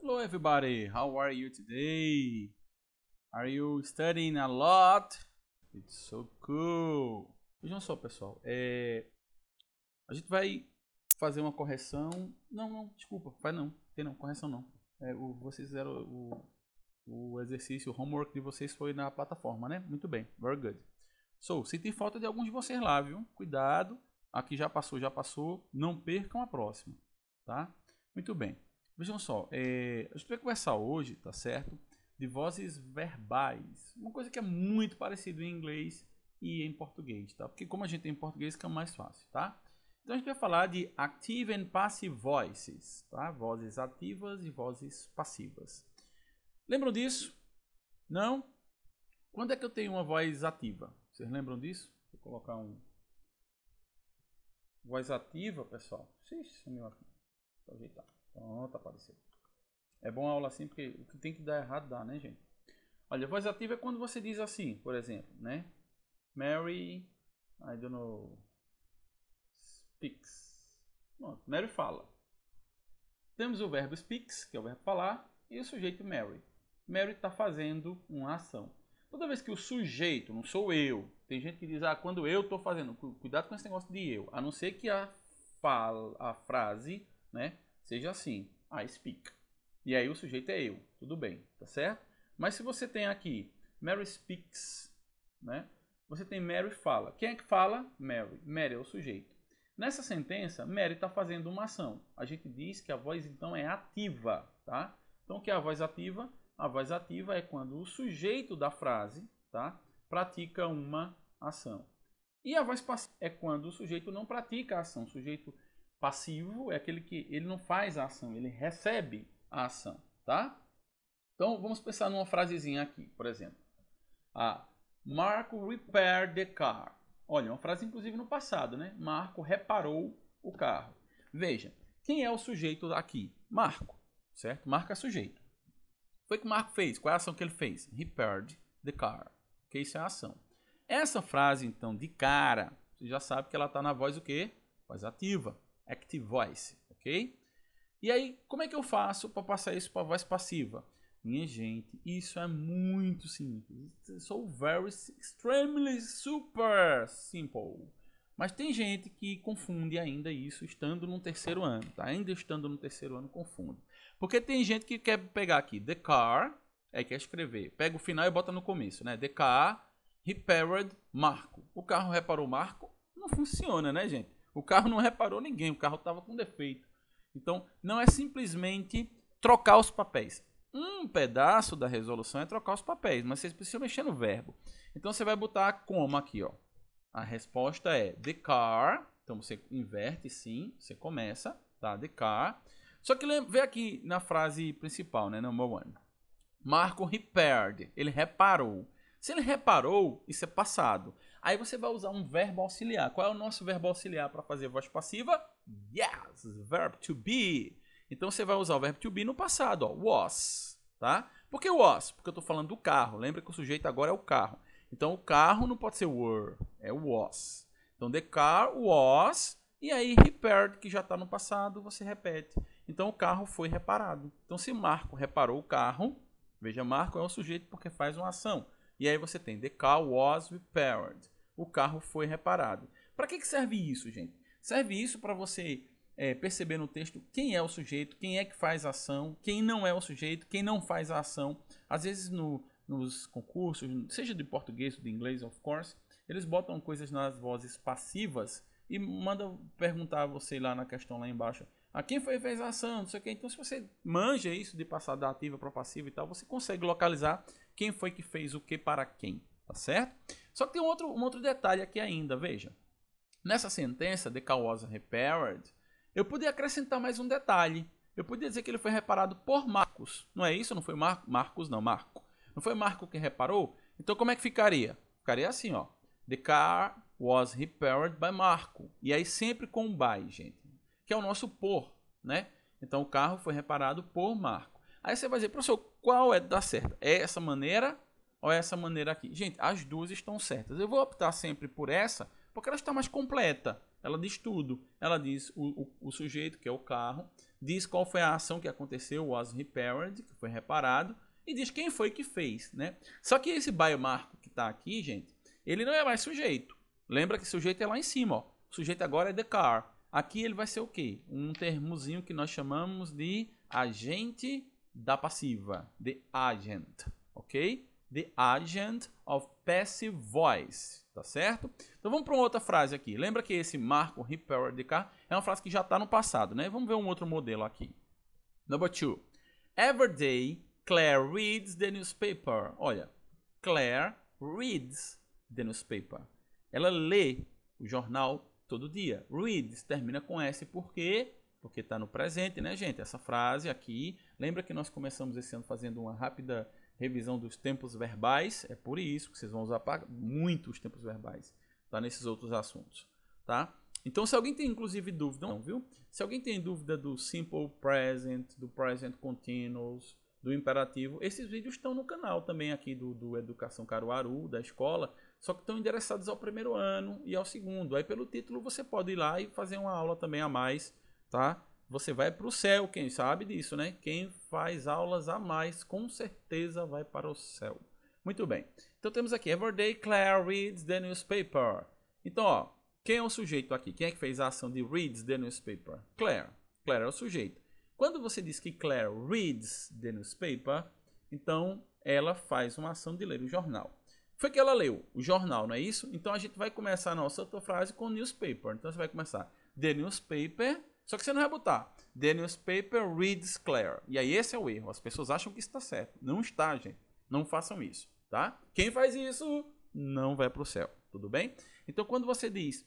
Hello everybody, how are you today? Are you studying a lot? It's so cool. Vejam só, pessoal. É... A gente vai fazer uma correção. Não, não, desculpa. Vai não. Tem não, correção não. É, o, vocês fizeram o, o exercício, o homework de vocês foi na plataforma, né? Muito bem. Very good. So, senti falta de alguns de vocês lá, viu? Cuidado. Aqui já passou, já passou. Não percam a próxima, tá? Muito bem. Vejam só, é, a gente vai conversar hoje, tá certo? De vozes verbais. Uma coisa que é muito parecida em inglês e em português, tá? Porque como a gente tem em português, fica mais fácil, tá? Então a gente vai falar de active and passive voices, tá? Vozes ativas e vozes passivas. Lembram disso? Não? Quando é que eu tenho uma voz ativa? Vocês lembram disso? Vou colocar um voz ativa, pessoal. Ixi, meu, vou ajeitar. Pronto, tá apareceu. É bom a aula assim, porque o que tem que dar errado dá, né, gente? Olha, voz ativa é quando você diz assim, por exemplo, né? Mary, I don't know, speaks. Pronto, Mary fala. Temos o verbo speaks, que é o verbo falar, e o sujeito Mary. Mary está fazendo uma ação. Toda vez que o sujeito, não sou eu, tem gente que diz, ah, quando eu estou fazendo, cuidado com esse negócio de eu, a não ser que a, fala, a frase, né? Seja assim, ah, I speak. E aí o sujeito é eu, tudo bem, tá certo? Mas se você tem aqui Mary speaks, né? Você tem Mary fala. Quem é que fala? Mary. Mary é o sujeito. Nessa sentença, Mary está fazendo uma ação. A gente diz que a voz então é ativa, tá? Então o que é a voz ativa? A voz ativa é quando o sujeito da frase, tá? Pratica uma ação. E a voz passiva é quando o sujeito não pratica a ação. O sujeito Passivo é aquele que ele não faz a ação, ele recebe a ação, tá? Então vamos pensar numa frasezinha aqui, por exemplo. a ah, Marco repaired the car. Olha, uma frase inclusive no passado, né? Marco reparou o carro. Veja, quem é o sujeito aqui? Marco, certo? Marco é sujeito. Foi o que o Marco fez? Qual é a ação que ele fez? Repaired the car. Que isso é a ação. Essa frase, então, de cara, você já sabe que ela está na voz o quê? Voz ativa. Active Voice, ok? E aí, como é que eu faço para passar isso para voz passiva? Minha gente, isso é muito simples. Sou so very, extremely, super simple. Mas tem gente que confunde ainda isso estando no terceiro ano, tá? Ainda estando no terceiro ano, confunde. Porque tem gente que quer pegar aqui the car, é quer escrever. Pega o final e bota no começo, né? The car repaired Marco. O carro reparou Marco? Não funciona, né, gente? O carro não reparou ninguém, o carro estava com defeito. Então, não é simplesmente trocar os papéis. Um pedaço da resolução é trocar os papéis, mas vocês precisam mexer no verbo. Então, você vai botar coma aqui, ó. A resposta é the car. Então, você inverte sim, você começa, tá? The car. Só que vê aqui na frase principal, né? Number one. Marco repaired. Ele reparou. Se ele reparou, isso é passado. Aí você vai usar um verbo auxiliar. Qual é o nosso verbo auxiliar para fazer voz passiva? Yes, verb to be. Então você vai usar o verbo to be no passado, ó, was, tá? Por que was? Porque eu estou falando do carro. Lembra que o sujeito agora é o carro. Então o carro não pode ser were, é was. Então the car was e aí repaired que já está no passado, você repete. Então o carro foi reparado. Então se Marco reparou o carro, veja Marco é o sujeito porque faz uma ação. E aí você tem The car was repaired. O carro foi reparado. Para que, que serve isso, gente? Serve isso para você é, perceber no texto quem é o sujeito, quem é que faz a ação, quem não é o sujeito, quem não faz a ação. Às vezes no, nos concursos, seja de português ou de inglês, of course, eles botam coisas nas vozes passivas e mandam perguntar a você lá na questão lá embaixo a ah, quem foi fez a ação, não sei o que. Então, se você manja isso de passar da ativa para passiva e tal, você consegue localizar quem foi que fez o que para quem, tá certo? Só que tem um outro, um outro detalhe aqui ainda, veja. Nessa sentença, the car was repaired, eu podia acrescentar mais um detalhe. Eu podia dizer que ele foi reparado por Marcos. Não é isso? Não foi Mar Marcos, não, Marco. Não foi Marco que reparou? Então como é que ficaria? Ficaria assim, ó. The car was repaired by Marco. E aí sempre com by, gente. Que é o nosso por, né? Então o carro foi reparado por Marco. Aí você vai dizer, professor, qual é da certa? É essa maneira ou é essa maneira aqui? Gente, as duas estão certas. Eu vou optar sempre por essa, porque ela está mais completa. Ela diz tudo. Ela diz o, o, o sujeito, que é o carro, diz qual foi a ação que aconteceu, was repaired, que foi reparado, e diz quem foi que fez, né? Só que esse biomarco que está aqui, gente, ele não é mais sujeito. Lembra que sujeito é lá em cima, ó. O sujeito agora é the car. Aqui ele vai ser o quê? Um termozinho que nós chamamos de agente da passiva, the agent, ok? The agent of passive voice, tá certo? Então vamos para uma outra frase aqui. Lembra que esse marco repair de cá é uma frase que já está no passado, né? Vamos ver um outro modelo aqui. Number two. Every day Claire reads the newspaper. Olha, Claire reads the newspaper. Ela lê o jornal todo dia. Reads termina com S porque porque está no presente, né, gente? Essa frase aqui. Lembra que nós começamos esse ano fazendo uma rápida revisão dos tempos verbais? É por isso que vocês vão usar muito os tempos verbais, tá? Nesses outros assuntos, tá? Então, se alguém tem inclusive dúvida, não, viu? Se alguém tem dúvida do simple present, do present continuous, do imperativo, esses vídeos estão no canal também aqui do, do Educação Caruaru, da escola, só que estão endereçados ao primeiro ano e ao segundo. Aí, pelo título, você pode ir lá e fazer uma aula também a mais tá? Você vai para o céu, quem sabe disso, né? Quem faz aulas a mais, com certeza vai para o céu. Muito bem. Então temos aqui, Everyday Claire reads the newspaper. Então, ó, quem é o sujeito aqui? Quem é que fez a ação de reads the newspaper? Claire. Claire é o sujeito. Quando você diz que Claire reads the newspaper, então ela faz uma ação de ler o jornal. Foi que ela leu o jornal, não é isso? Então a gente vai começar a nossa outra frase com newspaper. Então você vai começar The newspaper só que você não vai botar The Newspaper Reads Claire. E aí esse é o erro. As pessoas acham que está certo. Não está, gente. Não façam isso, tá? Quem faz isso não vai para o céu, tudo bem? Então quando você diz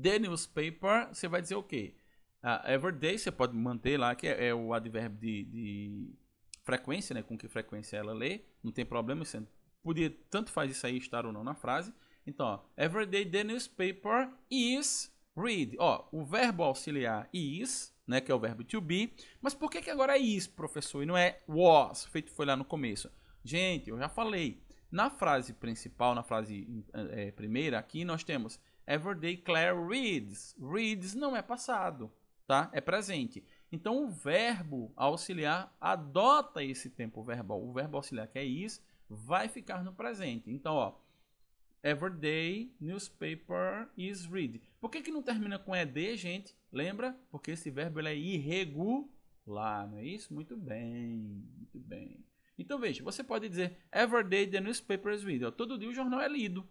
The Newspaper, você vai dizer o quê? Uh, everyday, você pode manter lá, que é, é o advérbio de, de, frequência, né? Com que frequência ela lê. Não tem problema, você podia tanto faz isso aí estar ou não na frase. Então, ó, everyday the newspaper is read. Ó, o verbo auxiliar is, né, que é o verbo to be. Mas por que, que agora é is, professor, e não é was, feito foi lá no começo? Gente, eu já falei. Na frase principal, na frase é, primeira aqui, nós temos Everyday Claire reads. Reads não é passado, tá? É presente. Então, o verbo auxiliar adota esse tempo verbal. O verbo auxiliar, que é is, vai ficar no presente. Então, ó, Everyday newspaper is read. Por que, que não termina com ED, gente? Lembra? Porque esse verbo é irregular, não é isso? Muito bem, muito bem. Então veja, você pode dizer Every day the newspaper is read. Todo dia o jornal é lido.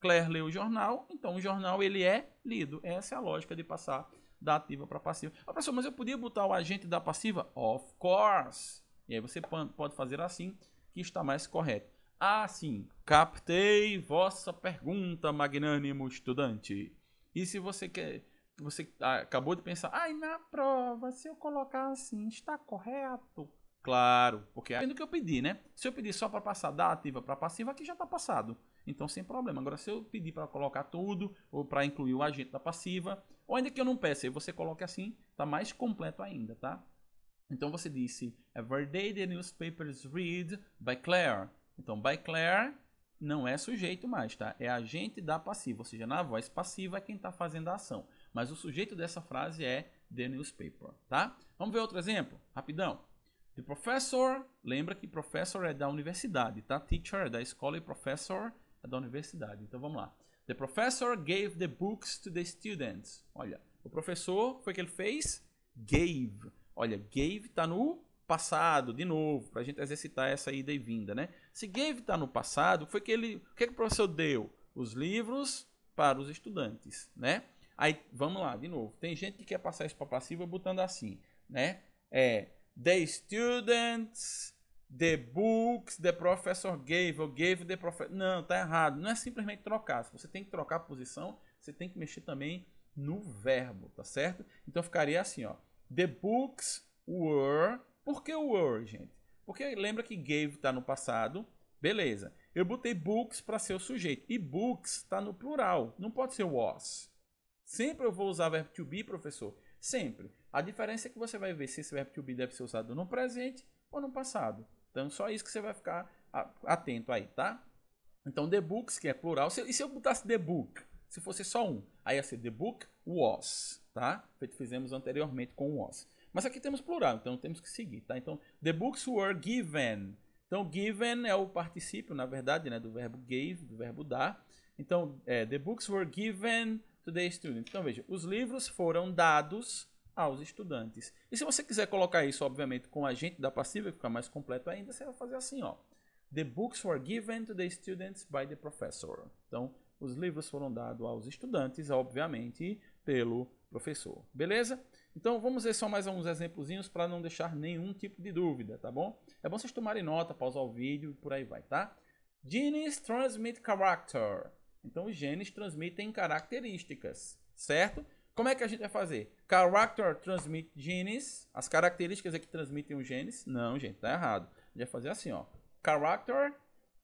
Claire lê o jornal, então o jornal ele é lido. Essa é a lógica de passar da ativa para passiva. Ah, professor, mas eu podia botar o agente da passiva? Of course! E aí você pode fazer assim, que está mais correto. Ah, sim, captei vossa pergunta, magnânimo estudante. E se você quer. Você acabou de pensar, ai, na prova, se eu colocar assim, está correto? Claro, porque é do que eu pedi, né? Se eu pedir só para passar da ativa para passiva, aqui já está passado. Então, sem problema. Agora, se eu pedir para colocar tudo, ou para incluir o agente da passiva, ou ainda que eu não peça, e você coloque assim, está mais completo ainda, tá? Então, você disse, Every day the newspapers read by Claire. Então, by Claire não é sujeito mais, tá? É agente da passiva, ou seja, na voz passiva é quem está fazendo a ação. Mas o sujeito dessa frase é the newspaper, tá? Vamos ver outro exemplo, rapidão. The professor, lembra que professor é da universidade, tá? Teacher é da escola e professor é da universidade. Então vamos lá. The professor gave the books to the students. Olha, o professor foi que ele fez? Gave. Olha, gave está no passado, de novo, para a gente exercitar essa ida e vinda, né? Se Gave está no passado, foi que ele, o que, que o professor deu? Os livros para os estudantes, né? Aí, vamos lá, de novo. Tem gente que quer passar isso para passiva botando assim, né? É, the students, the books, the professor gave, ou gave the professor... Não, tá errado. Não é simplesmente trocar. Se você tem que trocar a posição, você tem que mexer também no verbo, tá certo? Então, ficaria assim, ó. The books were por que o were, gente? Porque lembra que gave está no passado, beleza. Eu botei books para ser o sujeito. E books está no plural, não pode ser was. Sempre eu vou usar verbo to be, professor. Sempre. A diferença é que você vai ver se esse verbo to be deve ser usado no presente ou no passado. Então, só isso que você vai ficar atento aí, tá? Então, the books, que é plural. E se eu botasse the book? Se fosse só um, aí ia ser the book was, tá? Fizemos anteriormente com was. Mas aqui temos plural, então temos que seguir, tá? Então, the books were given. Então, given é o particípio, na verdade, né, do verbo gave, do verbo dar. Então, é, the books were given to the students. Então, veja, os livros foram dados aos estudantes. E se você quiser colocar isso, obviamente, com a gente da passiva, ficar mais completo ainda, você vai fazer assim, ó. The books were given to the students by the professor. Então, os livros foram dados aos estudantes, obviamente, pelo professor. Beleza? Então vamos ver só mais alguns exemplozinhos para não deixar nenhum tipo de dúvida, tá bom? É bom vocês tomarem nota, pausar o vídeo e por aí vai, tá? Genes transmit character. Então os genes transmitem características, certo? Como é que a gente vai fazer? Character transmit genes, as características é que transmitem os genes? Não, gente, tá errado. A gente vai fazer assim, ó. Character,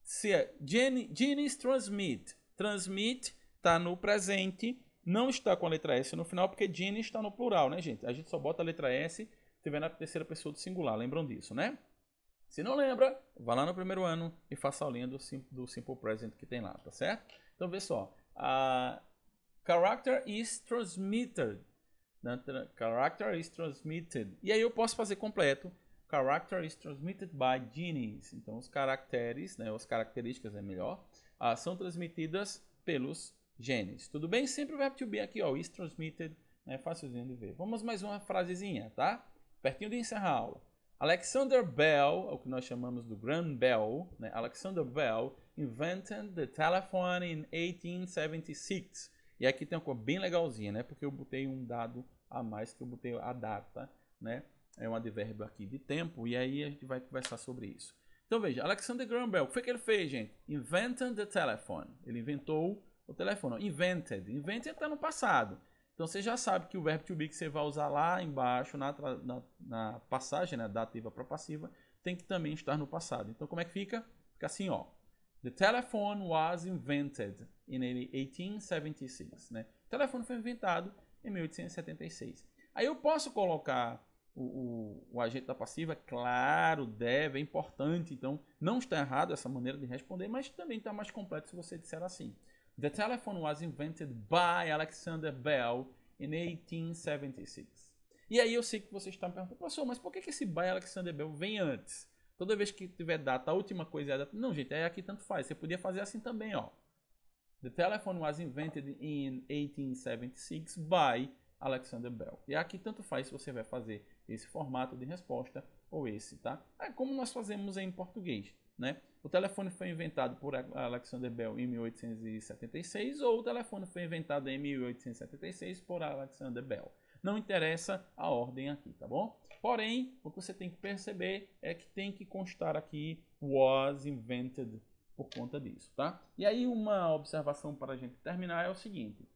se é, gene, genes transmit. Transmit tá no presente, não está com a letra S no final, porque Jenny está no plural, né, gente? A gente só bota a letra S se estiver na terceira pessoa do singular, lembram disso, né? Se não lembra, vá lá no primeiro ano e faça a aulinha do, do Simple Present que tem lá, tá certo? Então, vê só. A character is transmitted. Né, character is transmitted. E aí eu posso fazer completo. Character is transmitted by genes. Então, os caracteres, né, as características é melhor, ah, são transmitidas pelos genes. Tudo bem? Sempre o verbo to be aqui, ó, is transmitted, né? fácil de ver. Vamos mais uma frasezinha, tá? Pertinho de encerrar a aula. Alexander Bell, o que nós chamamos do Grand Bell, né? Alexander Bell invented the telephone in 1876. E aqui tem uma coisa bem legalzinha, né? Porque eu botei um dado a mais que eu botei a data, né? É um advérbio aqui de tempo e aí a gente vai conversar sobre isso. Então veja, Alexander Graham Bell, o que foi que ele fez, gente? Invented the telephone. Ele inventou o telefone. Invented. Invented está no passado. Então você já sabe que o verbo to be que você vai usar lá embaixo na, na, na passagem né, da ativa para passiva tem que também estar no passado. Então como é que fica? Fica assim, ó. The telephone was invented in 1876. Né? O telefone foi inventado em 1876. Aí eu posso colocar o, o, o, agente da passiva, claro, deve, é importante. Então, não está errado essa maneira de responder, mas também está mais completo se você disser assim. The telephone was invented by Alexander Bell in 1876. E aí eu sei que vocês estão perguntando, professor, mas por que, esse by Alexander Bell vem antes? Toda vez que tiver data, a última coisa é a data. Não, gente, é aqui tanto faz. Você podia fazer assim também, ó. The telephone was invented in 1876 by Alexander Bell. E aqui tanto faz se você vai fazer esse formato de resposta ou esse, tá? É como nós fazemos em português. Né? O telefone foi inventado por Alexander Bell em 1876 ou o telefone foi inventado em 1876 por Alexander Bell. Não interessa a ordem aqui, tá bom? Porém, o que você tem que perceber é que tem que constar aqui was invented por conta disso, tá? E aí uma observação para a gente terminar é o seguinte.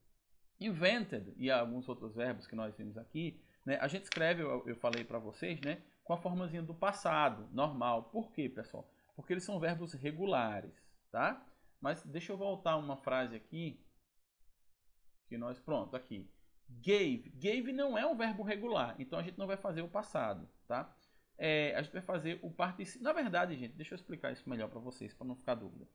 Invented e alguns outros verbos que nós vimos aqui, né, a gente escreve, eu, eu falei para vocês, né, com a formazinha do passado, normal. Por quê, pessoal? porque eles são verbos regulares, tá? Mas deixa eu voltar uma frase aqui que nós pronto aqui. Gave, gave não é um verbo regular, então a gente não vai fazer o passado, tá? É, a gente vai fazer o particípio. Na verdade, gente, deixa eu explicar isso melhor para vocês, para não ficar dúvida.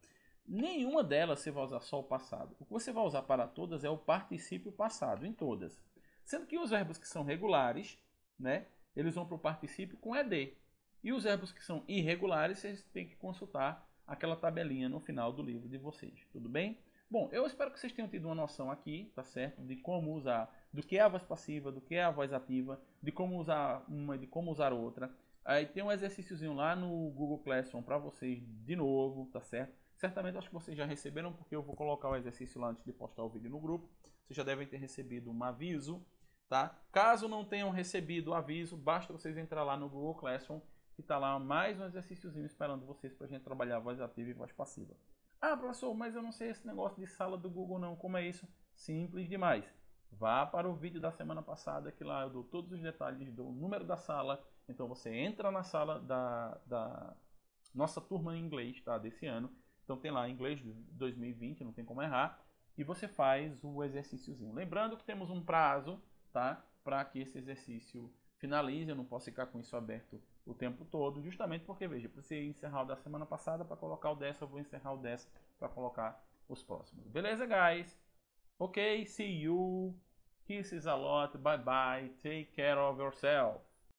Nenhuma delas você vai usar só o passado. O que você vai usar para todas é o particípio passado, em todas. Sendo que os verbos que são regulares, né, eles vão para o particípio com ED. E os verbos que são irregulares, vocês têm que consultar aquela tabelinha no final do livro de vocês, tudo bem? Bom, eu espero que vocês tenham tido uma noção aqui, tá certo? De como usar, do que é a voz passiva, do que é a voz ativa, de como usar uma, de como usar outra. Aí tem um exercíciozinho lá no Google Classroom para vocês de novo, tá certo? Certamente acho que vocês já receberam, porque eu vou colocar o exercício lá antes de postar o vídeo no grupo. Vocês já devem ter recebido um aviso, tá? Caso não tenham recebido o aviso, basta vocês entrar lá no Google Classroom que está lá mais um exercíciozinho esperando vocês para a gente trabalhar voz ativa e voz passiva. Ah, professor, mas eu não sei esse negócio de sala do Google não, como é isso? Simples demais. Vá para o vídeo da semana passada, que lá eu dou todos os detalhes do número da sala. Então você entra na sala da, da nossa turma em inglês tá, desse ano. Então tem lá inglês 2020, não tem como errar. E você faz o exercíciozinho. Lembrando que temos um prazo tá, para que esse exercício finalize, eu não posso ficar com isso aberto o tempo todo, justamente porque, veja, precisei encerrar o da semana passada para colocar o dessa, eu vou encerrar o dessa para colocar os próximos. Beleza, guys? Ok, see you. Kisses a lot. Bye bye. Take care of yourself.